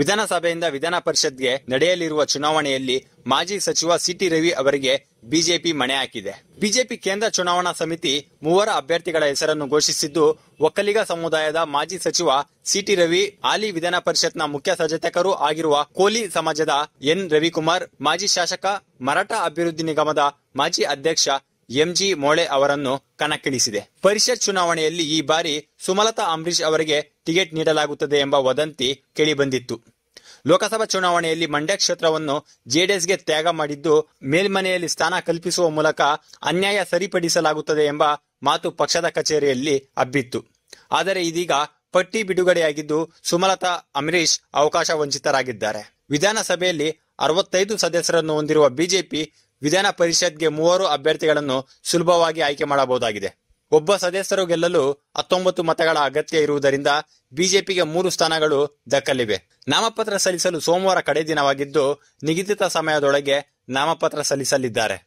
ವಿಧಾನಸಭೆಯಿಂದ ವಿಧಾನ ಪರಿಷತ್ಗೆ ನಡೆಯಲಿರುವ ಚುನಾವಣೆಯಲ್ಲಿ ಮಾಜಿ ಸಚಿವ ಸಿಟಿ ರವಿ ಅವರಿಗೆ ಬಿಜೆಪಿ ಮಣೆ ಹಾಕಿದೆ ಬಿಜೆಪಿ ಕೇಂದ್ರ ಚುನಾವಣಾ ಸಮಿತಿ ಮೂವರ ಅಭ್ಯರ್ಥಿಗಳ ಹೆಸರನ್ನು ಘೋಷಿಸಿದ್ದು ಒಕ್ಕಲಿಗ ಸಮುದಾಯದ ಮಾಜಿ ಸಚಿವ ಸಿಟಿ ರವಿ ಹಾಲಿ ವಿಧಾನ ಪರಿಷತ್ನ ಮುಖ್ಯ ಸಚೇತಕರೂ ಆಗಿರುವ ಕೋಲಿ ಸಮಾಜದ ಎನ್ ರವಿಕುಮಾರ್ ಮಾಜಿ ಶಾಸಕ ಮರಾಠ ಅಭಿವೃದ್ಧಿ ನಿಗಮದ ಮಾಜಿ ಅಧ್ಯಕ್ಷ ಎಂಜಿ ಮೋಳೆ ಅವರನ್ನು ಕಣಕ್ಕಿಳಿಸಿದೆ ಪರಿಷತ್ ಚುನಾವಣೆಯಲ್ಲಿ ಈ ಬಾರಿ ಸುಮಲತಾ ಅಂಬರೀಶ್ ಅವರಿಗೆ ಟಿಕೆಟ್ ನೀಡಲಾಗುತ್ತದೆ ಎಂಬ ವದಂತಿ ಕೇಳಿಬಂದಿತ್ತು ಲೋಕಸಭಾ ಚುನಾವಣೆಯಲ್ಲಿ ಮಂಡ್ಯ ಕ್ಷೇತ್ರವನ್ನು ಜೆಡಿಎಸ್ಗೆ ತ್ಯಾಗ ಮಾಡಿದ್ದು ಮೇಲ್ಮನೆಯಲ್ಲಿ ಸ್ಥಾನ ಕಲ್ಪಿಸುವ ಮೂಲಕ ಅನ್ಯಾಯ ಸರಿಪಡಿಸಲಾಗುತ್ತದೆ ಎಂಬ ಮಾತು ಪಕ್ಷದ ಕಚೇರಿಯಲ್ಲಿ ಹಬ್ಬಿತ್ತು ಆದರೆ ಇದೀಗ ಪಟ್ಟಿ ಬಿಡುಗಡೆಯಾಗಿದ್ದು ಸುಮಲತಾ ಅಂಬರೀಶ್ ಅವಕಾಶ ವಂಚಿತರಾಗಿದ್ದಾರೆ ವಿಧಾನಸಭೆಯಲ್ಲಿ ಅರವತ್ತೈದು ಸದಸ್ಯರನ್ನು ಹೊಂದಿರುವ ಬಿಜೆಪಿ ವಿಧಾನ ಪರಿಷತ್ಗೆ ಮೂವರು ಅಭ್ಯರ್ಥಿಗಳನ್ನು ಸುಲಭವಾಗಿ ಆಯ್ಕೆ ಮಾಡಬಹುದಾಗಿದೆ ಒಬ್ಬ ಸದಸ್ಯರು ಗೆಲ್ಲಲು ಹತ್ತೊಂಬತ್ತು ಮತಗಳ ಅಗತ್ಯ ಇರುವುದರಿಂದ ಬಿಜೆಪಿಗೆ ಮೂರು ಸ್ಥಾನಗಳು ದಕ್ಕಲಿವೆ ನಾಮಪತ್ರ ಸಲ್ಲಿಸಲು ಸೋಮವಾರ ಕಡೆ ದಿನವಾಗಿದ್ದು ನಿಗದಿತ ಸಮಯದೊಳಗೆ ನಾಮಪತ್ರ ಸಲ್ಲಿಸಲಿದ್ದಾರೆ